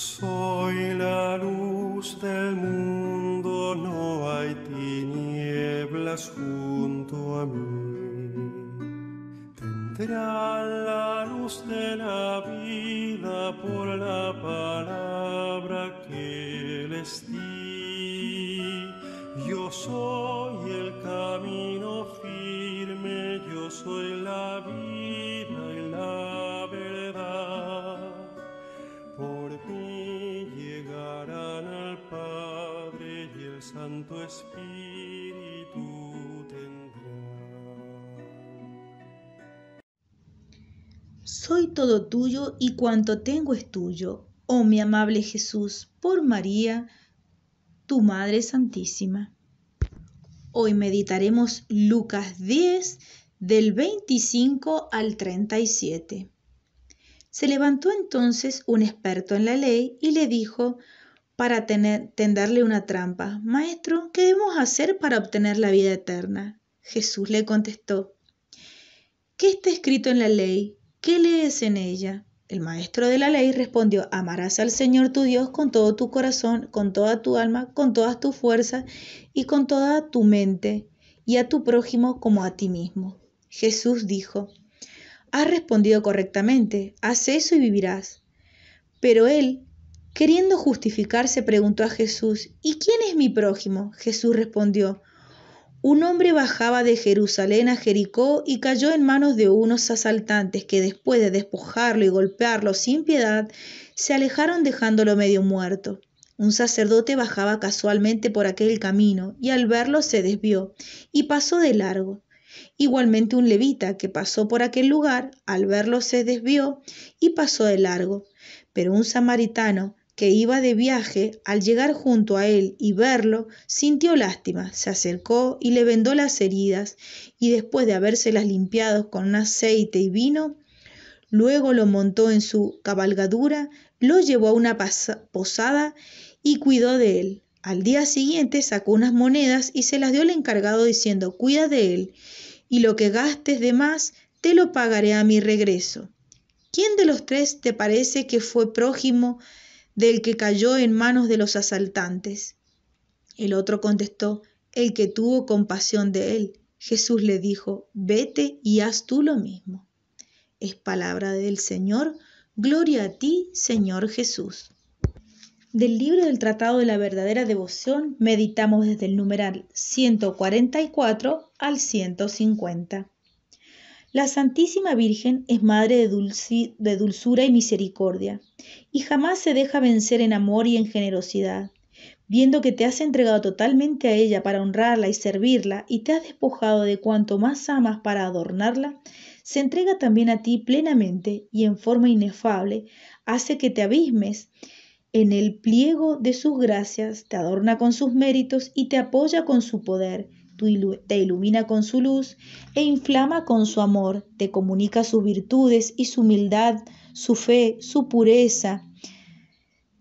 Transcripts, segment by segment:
Soy la luz del mundo, no hay tinieblas junto a mí. Tendrá la luz de la vida por la palabra que les di. Yo soy el camino firme, yo soy la vida. Soy todo tuyo y cuanto tengo es tuyo, oh mi amable Jesús, por María, tu Madre Santísima. Hoy meditaremos Lucas 10 del 25 al 37. Se levantó entonces un experto en la ley y le dijo, para tener, tenderle una trampa. Maestro, ¿qué debemos hacer para obtener la vida eterna? Jesús le contestó, ¿qué está escrito en la ley? ¿Qué lees en ella? El maestro de la ley respondió, amarás al Señor tu Dios con todo tu corazón, con toda tu alma, con todas tus fuerzas y con toda tu mente, y a tu prójimo como a ti mismo. Jesús dijo, has respondido correctamente, haz eso y vivirás. Pero él Queriendo justificarse, preguntó a Jesús, ¿Y quién es mi prójimo? Jesús respondió, Un hombre bajaba de Jerusalén a Jericó y cayó en manos de unos asaltantes que después de despojarlo y golpearlo sin piedad, se alejaron dejándolo medio muerto. Un sacerdote bajaba casualmente por aquel camino y al verlo se desvió y pasó de largo. Igualmente un levita que pasó por aquel lugar, al verlo se desvió y pasó de largo. Pero un samaritano, que iba de viaje, al llegar junto a él y verlo, sintió lástima, se acercó y le vendó las heridas, y después de habérselas limpiado con aceite y vino, luego lo montó en su cabalgadura, lo llevó a una posada y cuidó de él. Al día siguiente sacó unas monedas y se las dio al encargado diciendo, cuida de él, y lo que gastes de más, te lo pagaré a mi regreso. ¿Quién de los tres te parece que fue prójimo del que cayó en manos de los asaltantes. El otro contestó, el que tuvo compasión de él. Jesús le dijo, vete y haz tú lo mismo. Es palabra del Señor, gloria a ti, Señor Jesús. Del libro del Tratado de la Verdadera Devoción meditamos desde el numeral 144 al 150. La Santísima Virgen es madre de, dulzura y misericordia, y jamás se deja vencer en amor y en generosidad. Viendo que te has entregado totalmente a ella para honrarla y servirla, y te has despojado de cuanto más amas para adornarla, se entrega también a ti plenamente y en forma inefable, hace que te abismes en el pliego de sus gracias, te adorna con sus méritos y te apoya con su poder te ilumina con su luz e inflama con su amor, te comunica sus virtudes y su humildad, su fe, su pureza,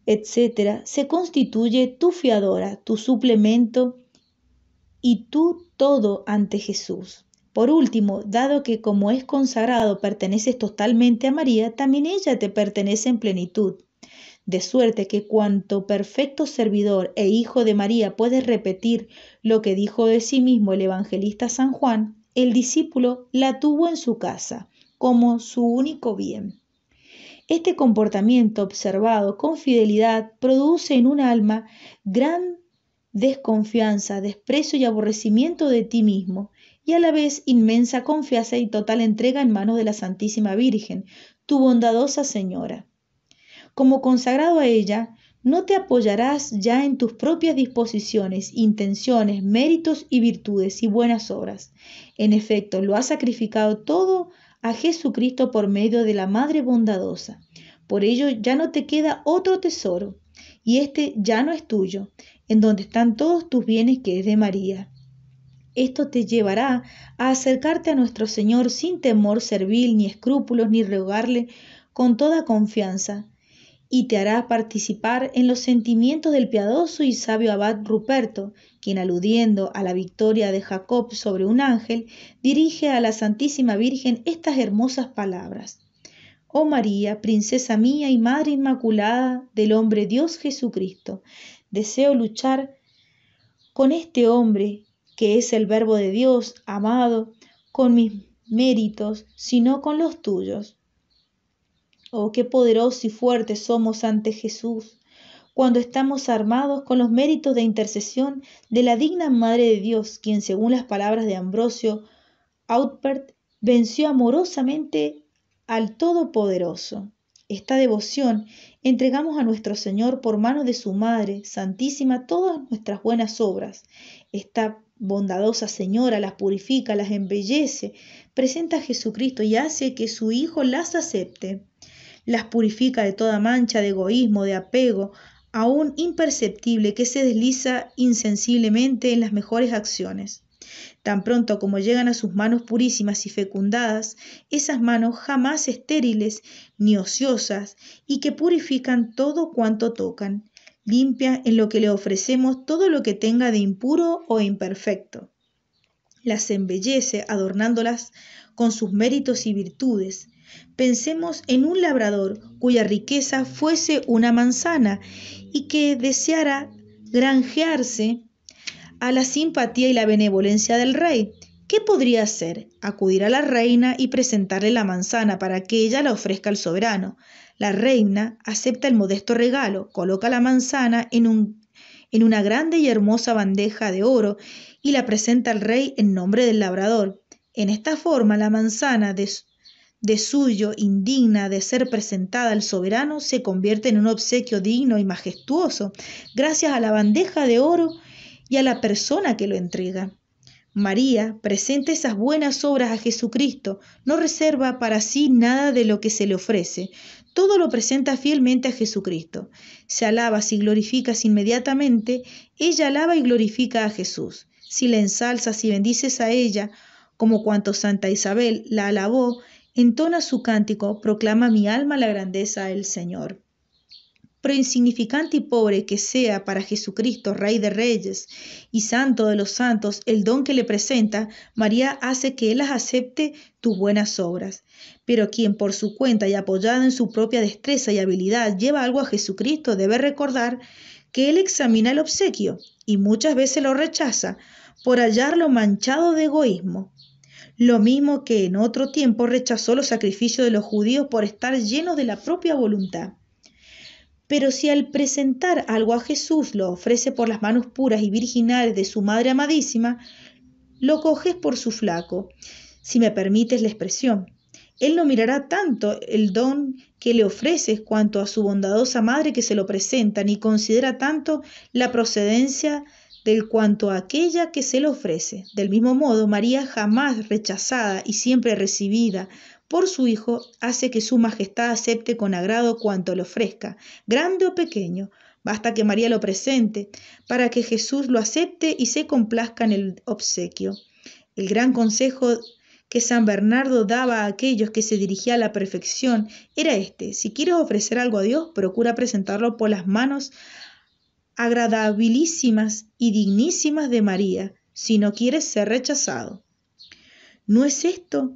etc., se constituye tu fiadora, tu suplemento y tú todo ante Jesús. Por último, dado que como es consagrado perteneces totalmente a María, también ella te pertenece en plenitud de suerte que cuanto perfecto servidor e hijo de María puede repetir lo que dijo de sí mismo el evangelista San Juan, el discípulo la tuvo en su casa como su único bien. Este comportamiento observado con fidelidad produce en un alma gran desconfianza, desprecio y aborrecimiento de ti mismo, y a la vez inmensa confianza y total entrega en manos de la Santísima Virgen, tu bondadosa Señora. Como consagrado a ella, no te apoyarás ya en tus propias disposiciones, intenciones, méritos y virtudes y buenas obras. En efecto, lo has sacrificado todo a Jesucristo por medio de la Madre bondadosa. Por ello ya no te queda otro tesoro, y este ya no es tuyo, en donde están todos tus bienes que es de María. Esto te llevará a acercarte a nuestro Señor sin temor servil, ni escrúpulos, ni rogarle con toda confianza, y te hará participar en los sentimientos del piadoso y sabio abad Ruperto, quien aludiendo a la victoria de Jacob sobre un ángel, dirige a la Santísima Virgen estas hermosas palabras. Oh María, princesa mía y madre inmaculada del hombre Dios Jesucristo, deseo luchar con este hombre que es el Verbo de Dios, amado, con mis méritos, sino con los tuyos. Oh, qué poderosos y fuertes somos ante Jesús cuando estamos armados con los méritos de intercesión de la digna Madre de Dios, quien, según las palabras de Ambrosio Outpert, venció amorosamente al Todopoderoso. Esta devoción entregamos a nuestro Señor por mano de su Madre Santísima todas nuestras buenas obras. Esta bondadosa Señora las purifica, las embellece, presenta a Jesucristo y hace que su Hijo las acepte las purifica de toda mancha de egoísmo, de apego, aún imperceptible, que se desliza insensiblemente en las mejores acciones. Tan pronto como llegan a sus manos purísimas y fecundadas, esas manos jamás estériles ni ociosas, y que purifican todo cuanto tocan, limpia en lo que le ofrecemos todo lo que tenga de impuro o imperfecto. Las embellece adornándolas con sus méritos y virtudes, Pensemos en un labrador cuya riqueza fuese una manzana y que deseara granjearse a la simpatía y la benevolencia del rey. ¿Qué podría hacer? Acudir a la reina y presentarle la manzana para que ella la ofrezca al soberano. La reina acepta el modesto regalo, coloca la manzana en, un, en una grande y hermosa bandeja de oro y la presenta al rey en nombre del labrador. En esta forma, la manzana de, de suyo indigna de ser presentada al soberano, se convierte en un obsequio digno y majestuoso, gracias a la bandeja de oro y a la persona que lo entrega. María presenta esas buenas obras a Jesucristo, no reserva para sí nada de lo que se le ofrece, todo lo presenta fielmente a Jesucristo. Se alabas y glorificas inmediatamente, ella alaba y glorifica a Jesús. Si le ensalzas y bendices a ella, como cuanto Santa Isabel la alabó, entona su cántico, proclama mi alma la grandeza del Señor. Pero insignificante y pobre que sea para Jesucristo, Rey de Reyes y Santo de los Santos, el don que le presenta, María hace que Él las acepte tus buenas obras. Pero quien por su cuenta y apoyado en su propia destreza y habilidad lleva algo a Jesucristo debe recordar que Él examina el obsequio y muchas veces lo rechaza por hallarlo manchado de egoísmo lo mismo que en otro tiempo rechazó los sacrificios de los judíos por estar llenos de la propia voluntad. Pero si al presentar algo a Jesús lo ofrece por las manos puras y virginales de su Madre amadísima, lo coges por su flaco, si me permites la expresión. Él no mirará tanto el don que le ofreces cuanto a su bondadosa madre que se lo presenta, ni considera tanto la procedencia del cuanto a aquella que se le ofrece. Del mismo modo, María jamás rechazada y siempre recibida por su Hijo hace que su Majestad acepte con agrado cuanto le ofrezca, grande o pequeño. Basta que María lo presente para que Jesús lo acepte y se complazca en el obsequio. El gran consejo que San Bernardo daba a aquellos que se dirigía a la perfección era este, si quieres ofrecer algo a Dios, procura presentarlo por las manos agradabilísimas y dignísimas de María, si no quieres ser rechazado. ¿No es esto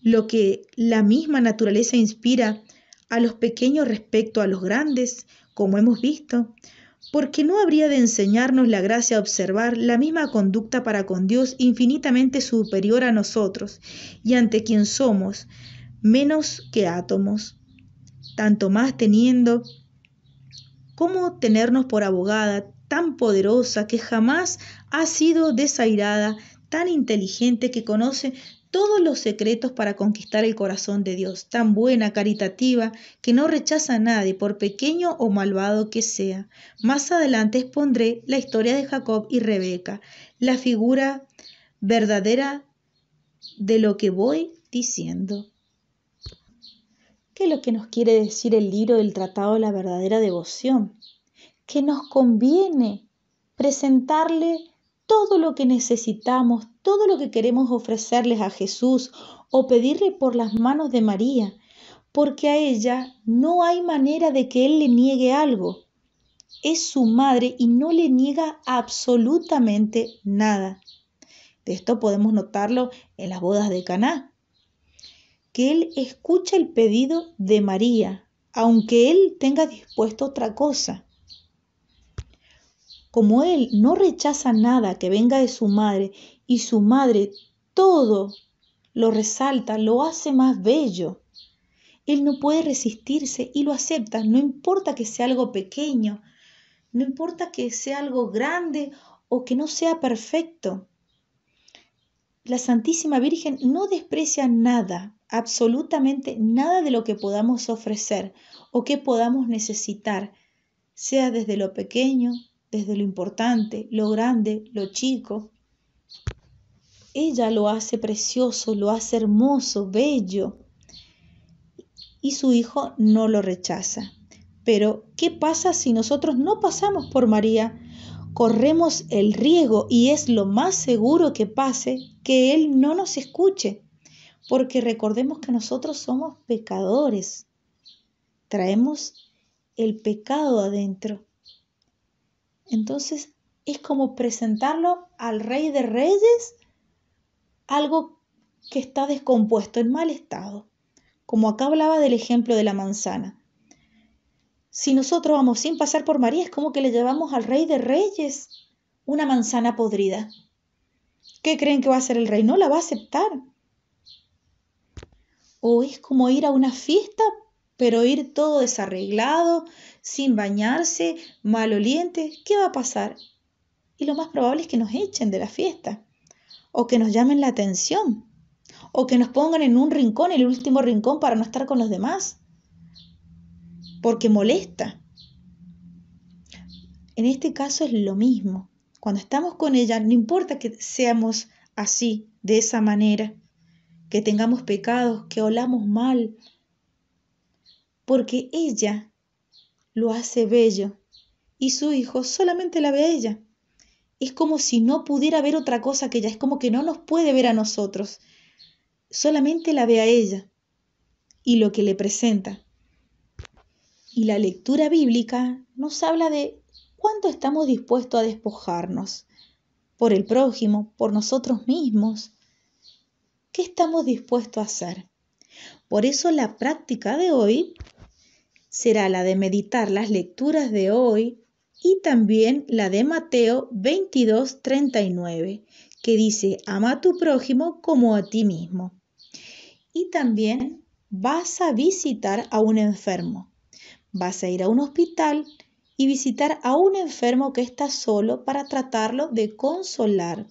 lo que la misma naturaleza inspira a los pequeños respecto a los grandes, como hemos visto? Porque no habría de enseñarnos la gracia a observar la misma conducta para con Dios infinitamente superior a nosotros y ante quien somos menos que átomos, tanto más teniendo ¿Cómo tenernos por abogada tan poderosa que jamás ha sido desairada, tan inteligente que conoce todos los secretos para conquistar el corazón de Dios, tan buena, caritativa, que no rechaza a nadie, por pequeño o malvado que sea? Más adelante expondré la historia de Jacob y Rebeca, la figura verdadera de lo que voy diciendo. ¿Qué es lo que nos quiere decir el libro del Tratado de la Verdadera Devoción? Que nos conviene presentarle todo lo que necesitamos, todo lo que queremos ofrecerles a Jesús o pedirle por las manos de María, porque a ella no hay manera de que Él le niegue algo. Es su madre y no le niega absolutamente nada. De esto podemos notarlo en las bodas de Caná, que Él escucha el pedido de María, aunque Él tenga dispuesto otra cosa. Como Él no rechaza nada que venga de su madre y su madre todo lo resalta, lo hace más bello, Él no puede resistirse y lo acepta, no importa que sea algo pequeño, no importa que sea algo grande o que no sea perfecto la Santísima Virgen no desprecia nada, absolutamente nada de lo que podamos ofrecer o que podamos necesitar, sea desde lo pequeño, desde lo importante, lo grande, lo chico. Ella lo hace precioso, lo hace hermoso, bello. Y su hijo no lo rechaza. Pero, ¿qué pasa si nosotros no pasamos por María? corremos el riesgo y es lo más seguro que pase que Él no nos escuche, porque recordemos que nosotros somos pecadores, traemos el pecado adentro. Entonces es como presentarlo al Rey de Reyes, algo que está descompuesto, en mal estado. Como acá hablaba del ejemplo de la manzana. Si nosotros vamos sin pasar por María, es como que le llevamos al rey de reyes una manzana podrida. ¿Qué creen que va a hacer el rey? No la va a aceptar. O es como ir a una fiesta, pero ir todo desarreglado, sin bañarse, maloliente. ¿Qué va a pasar? Y lo más probable es que nos echen de la fiesta, o que nos llamen la atención, o que nos pongan en un rincón, el último rincón, para no estar con los demás porque molesta. En este caso es lo mismo. Cuando estamos con ella, no importa que seamos así, de esa manera, que tengamos pecados, que olamos mal, porque ella lo hace bello y su hijo solamente la ve a ella. Es como si no pudiera ver otra cosa que ella, es como que no nos puede ver a nosotros, solamente la ve a ella y lo que le presenta. Y la lectura bíblica nos habla de cuánto estamos dispuestos a despojarnos por el prójimo, por nosotros mismos. ¿Qué estamos dispuestos a hacer? Por eso la práctica de hoy será la de meditar las lecturas de hoy y también la de Mateo 22, 39, que dice, ama a tu prójimo como a ti mismo. Y también vas a visitar a un enfermo. Vas a ir a un hospital y visitar a un enfermo que está solo para tratarlo de consolar.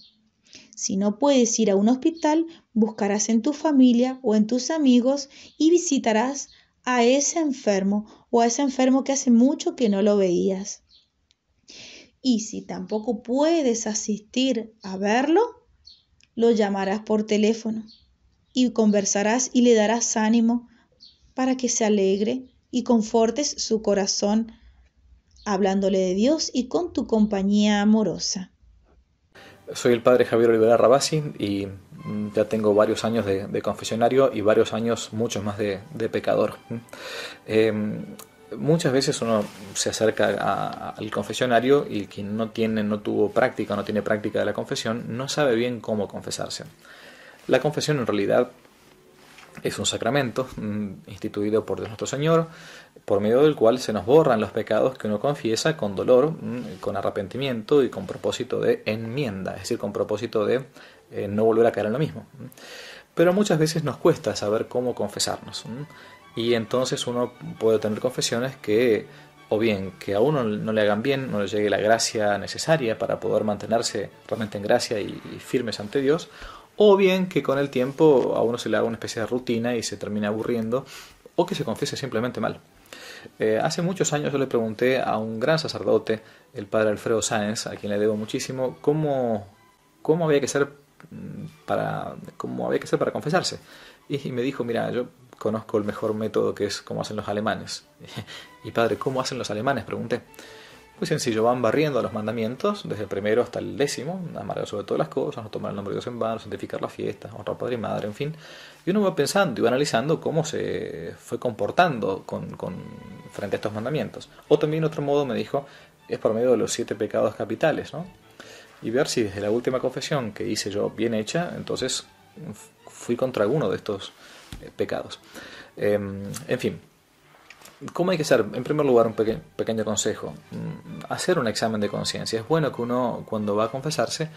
Si no puedes ir a un hospital, buscarás en tu familia o en tus amigos y visitarás a ese enfermo o a ese enfermo que hace mucho que no lo veías. Y si tampoco puedes asistir a verlo, lo llamarás por teléfono y conversarás y le darás ánimo para que se alegre y confortes su corazón hablándole de Dios y con tu compañía amorosa. Soy el padre Javier Olivera Rabasi y mm, ya tengo varios años de, confesionario y varios años, muchos más, de, pecador. Mm. Em, muchas veces uno se acerca al confesionario y quien no tiene, no tuvo práctica, no tiene práctica de la confesión, no sabe bien cómo confesarse. La confesión en realidad es un sacramento mm, instituido por Dios nuestro Señor, por medio del cual se nos borran los pecados que uno confiesa con dolor, mm, con arrepentimiento y con propósito de enmienda, es decir, con propósito de eh, no volver a caer en lo mismo. Pero muchas veces nos cuesta saber cómo confesarnos mm, y entonces uno puede tener confesiones que o bien que a uno no le hagan bien, no le llegue la gracia necesaria para poder mantenerse realmente en gracia y firmes ante Dios, o bien que con el tiempo a uno se le haga una especie de rutina y se termine aburriendo, o que se confiese simplemente mal. Eh, hace muchos años yo le pregunté a un gran sacerdote, el padre Alfredo Sáenz, a quien le debo muchísimo, cómo, cómo había que ser mm, para cómo había que ser para confesarse. Y, me dijo, mira, yo conozco el mejor método que es como hacen los alemanes. y padre, ¿cómo hacen los alemanes? pregunté. Muy sencillo, van barriendo los mandamientos, desde el primero hasta el décimo, amargar sobre todas las cosas, no tomar el nombre de Dios en vano, santificar la fiesta, honrar padre y madre, en fin. Y uno va pensando y va analizando cómo se fue comportando con, frente a estos mandamientos. O también otro modo me dijo, es por medio de los siete pecados capitales, ¿no? Y ver si desde la última confesión que hice yo bien hecha, entonces fui contra alguno de estos eh, pecados. Em, en fin, ¿Cómo hay que hacer? En primer lugar, un pequeño consejo. Mm, hacer un examen de conciencia. Es bueno que uno, cuando va a confesarse,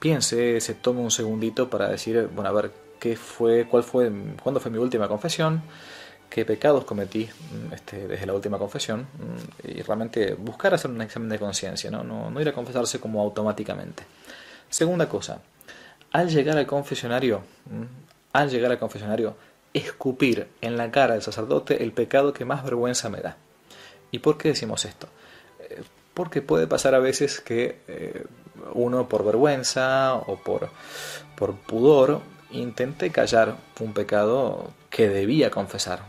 piense, se tome un segundito para decir, bueno, a ver, ¿qué fue, cuál fue, cuándo fue mi última confesión? ¿Qué pecados cometí mm, este, desde la última confesión? Mm, y realmente buscar hacer un examen de conciencia, ¿no? No, no ir a confesarse como automáticamente. Segunda cosa, al llegar al confesionario, al llegar al confesionario, escupir en la cara del sacerdote el pecado que más vergüenza me da. ¿Y por qué decimos esto? Eh, porque puede pasar a veces que eh, uno por vergüenza o por, por pudor intente callar un pecado que debía confesar.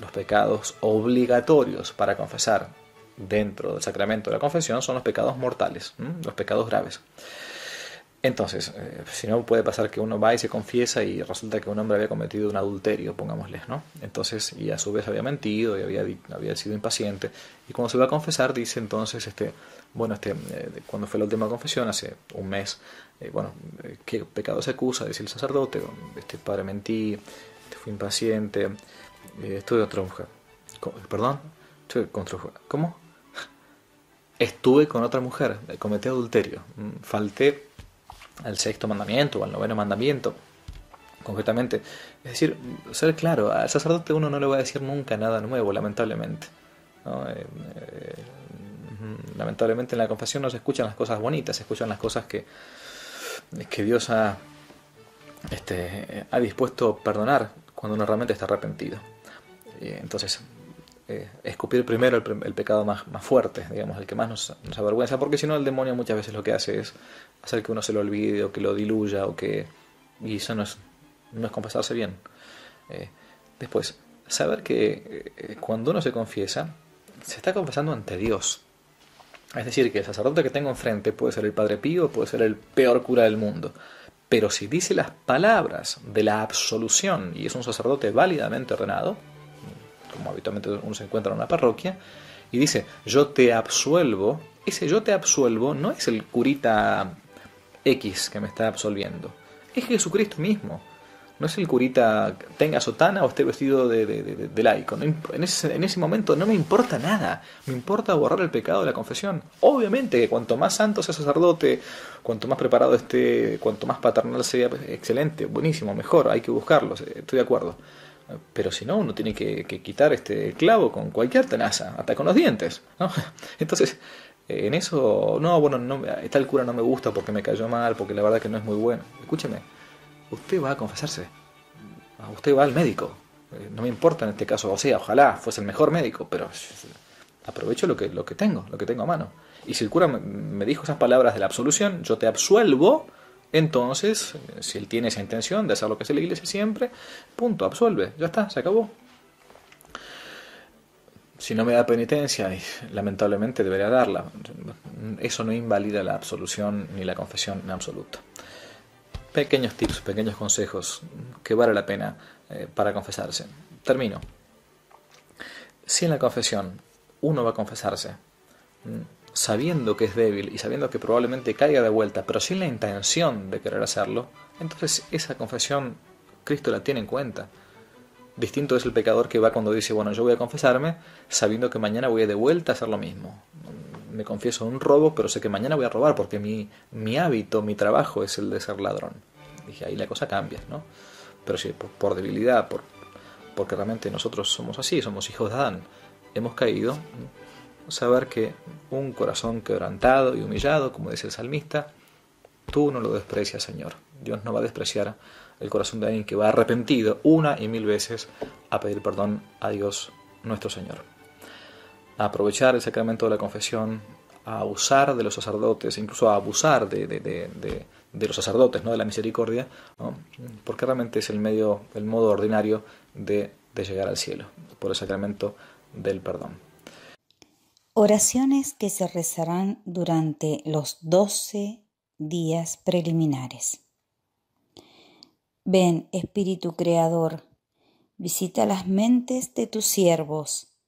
Los pecados obligatorios para confesar dentro del sacramento de la confesión son los pecados mortales, los pecados graves. Entonces, eh, si no, puede pasar que uno va y se confiesa y resulta que un hombre había cometido un adulterio, pongámosles ¿no? Entonces, y a su vez había mentido y había, había sido impaciente. Y cuando se va a confesar, dice entonces, este, bueno, este, eh, cuando fue la última confesión, hace un mes, eh, bueno, ¿qué pecado se acusa? Dice el sacerdote, este padre mentí, este, fui impaciente, estuve con otra mujer. ¿Perdón? Estuve con otra mujer. ¿Cómo? Estuve con otra mujer, cometí adulterio, mm, falté al sexto mandamiento o al noveno mandamiento, concretamente. Es decir, ser claro, al sacerdote uno no le va a decir nunca nada nuevo, lamentablemente. Eh, eh, lamentablemente en la confesión no se escuchan las cosas bonitas, se escuchan las cosas que, que Dios ha, este, ha dispuesto a perdonar cuando uno realmente está arrepentido. Entonces, eh, escupir primero el, pecado más, fuerte, digamos, el que más nos, avergüenza, porque si no el demonio muchas veces lo que hace es hacer que uno se lo olvide o que lo diluya o que... Y eso no es, no confesarse bien. Eh, después, saber que eh, cuando uno se confiesa, se está confesando ante Dios. Es decir, que el sacerdote que tengo enfrente puede ser el Padre Pío, puede ser el peor cura del mundo. Pero si dice las palabras de la absolución y es un sacerdote válidamente ordenado, como habitualmente uno se encuentra en una parroquia, y dice, yo te absuelvo, ese yo te absuelvo no es el curita X que me está absolviendo, es Jesucristo mismo. No es el curita tenga sotana o esté vestido de, laico. en, ese, en ese momento no me importa nada. Me importa borrar el pecado de la confesión. Obviamente que cuanto más santo sea sacerdote, cuanto más preparado esté, cuanto más paternal sea, pues, excelente, buenísimo, mejor. Hay que buscarlo, estoy de acuerdo. Pero si no, uno tiene que, quitar este clavo con cualquier tenaza, hasta con los dientes. Entonces, eh, en eso, no, bueno, está el cura no me gusta porque me cayó mal, porque la verdad que no es muy bueno. Escúcheme, usted va a confesarse, usted va al médico. Eh, no me importa en este caso, o sea, ojalá fuese el mejor médico, pero aprovecho lo que, lo que tengo, lo que tengo a mano. Y si el cura me dijo esas palabras de la absolución, yo te absuelvo entonces, si él tiene esa intención de hacer lo que hace la iglesia siempre, punto, absuelve, ya está, se acabó. Si no me da penitencia, lamentablemente debería darla, eso no invalida la absolución ni la confesión en absoluto. Pequeños tips, pequeños consejos que vale la pena eh, para confesarse. Termino. Si en la confesión uno va a confesarse, mm, sabiendo que es débil y sabiendo que probablemente caiga de vuelta, pero sin la intención de querer hacerlo, entonces esa confesión Cristo la tiene en cuenta. Distinto es el pecador que va cuando dice, bueno, yo voy a confesarme sabiendo que mañana voy de vuelta a hacer lo mismo. Me confieso un robo, pero sé que mañana voy a robar porque mi, mi hábito, mi trabajo es el de ser ladrón. Dije, ahí la cosa cambia, ¿no? Pero si por, debilidad, por, porque realmente nosotros somos así, somos hijos de Adán, hemos caído, saber que un corazón quebrantado y humillado, como dice el salmista, tú no lo desprecias, Señor. Dios no va a despreciar el corazón de alguien que va arrepentido una y mil veces a pedir perdón a Dios nuestro Señor. aprovechar el sacramento de la confesión, a abusar de los sacerdotes, incluso a abusar de, los sacerdotes, ¿no? de la misericordia, porque realmente es el medio, el modo ordinario de llegar al cielo, por el sacramento del perdón. Oraciones que se rezarán durante los doce días preliminares. Ven, Espíritu Creador, visita las mentes de tus siervos,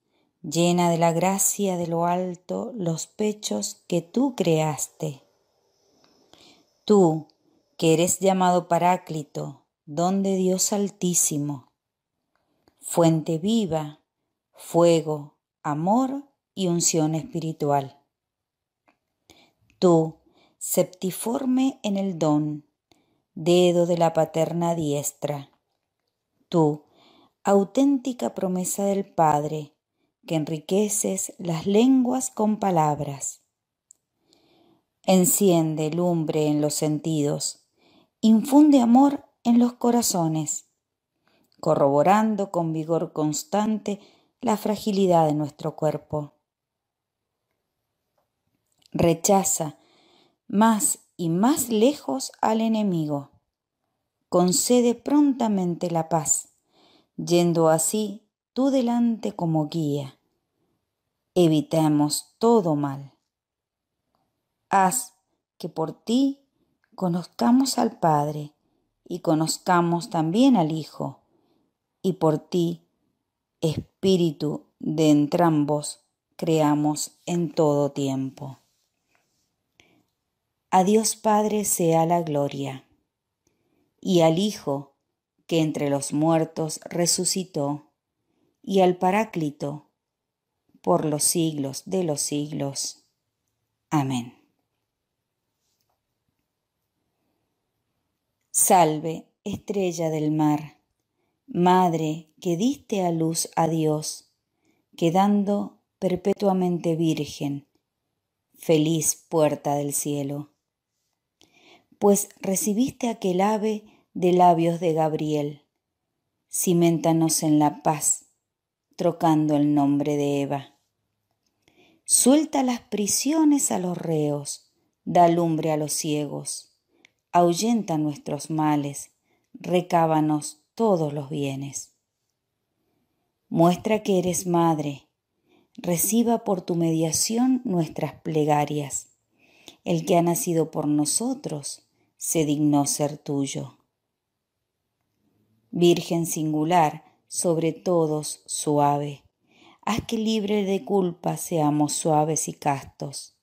llena de la gracia de lo alto los pechos que tú creaste. Tú, que eres llamado Paráclito, don de Dios Altísimo, fuente viva, fuego, amor y unción espiritual. Tú, septiforme en el don, dedo de la paterna diestra. Tú, auténtica promesa del Padre, que enriqueces las lenguas con palabras. Enciende lumbre en los sentidos, infunde amor en los corazones, corroborando con vigor constante la fragilidad de nuestro cuerpo rechaza más y más lejos al enemigo. Concede prontamente la paz, yendo así tú delante como guía. Evitamos todo mal. Haz que por ti conozcamos al Padre y conozcamos también al Hijo, y por ti, Espíritu de entrambos, creamos en todo tiempo. A Dios Padre sea la gloria, y al Hijo, que entre los muertos resucitó, y al Paráclito, por los siglos de los siglos. Amén. Salve, estrella del mar, Madre que diste a luz a Dios, quedando perpetuamente virgen, feliz puerta del cielo pues recibiste aquel ave de labios de Gabriel. Cimentanos en la paz, trocando el nombre de Eva. Suelta las prisiones a los reos, da lumbre a los ciegos, ahuyenta nuestros males, recábanos todos los bienes. Muestra que eres madre, reciba por tu mediación nuestras plegarias. El que ha nacido por nosotros, se dignó ser tuyo. Virgen singular, sobre todos suave, haz que libre de culpa seamos suaves y castos.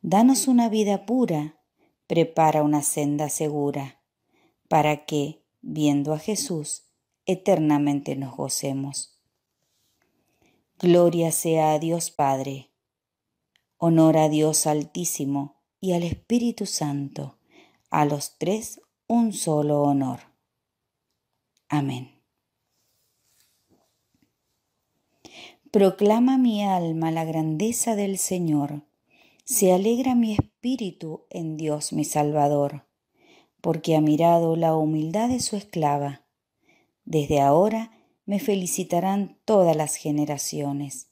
Danos una vida pura, prepara una senda segura, para que, viendo a Jesús, eternamente nos gocemos. Gloria sea a Dios Padre, honor a Dios Altísimo y al Espíritu Santo a los tres un solo honor. Amén. Proclama mi alma la grandeza del Señor. Se alegra mi espíritu en Dios mi Salvador, porque ha mirado la humildad de su esclava. Desde ahora me felicitarán todas las generaciones,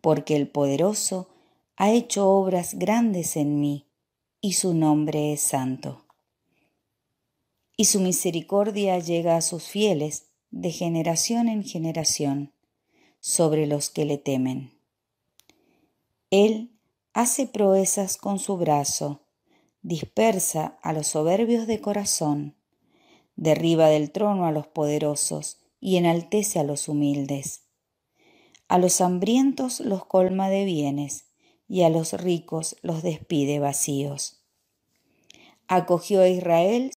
porque el poderoso ha hecho obras grandes en mí y su nombre es santo. Y su misericordia llega a sus fieles de generación en generación sobre los que le temen. Él hace proezas con su brazo, dispersa a los soberbios de corazón, derriba del trono a los poderosos y enaltece a los humildes. A los hambrientos los colma de bienes y a los ricos los despide vacíos. Acogió a Israel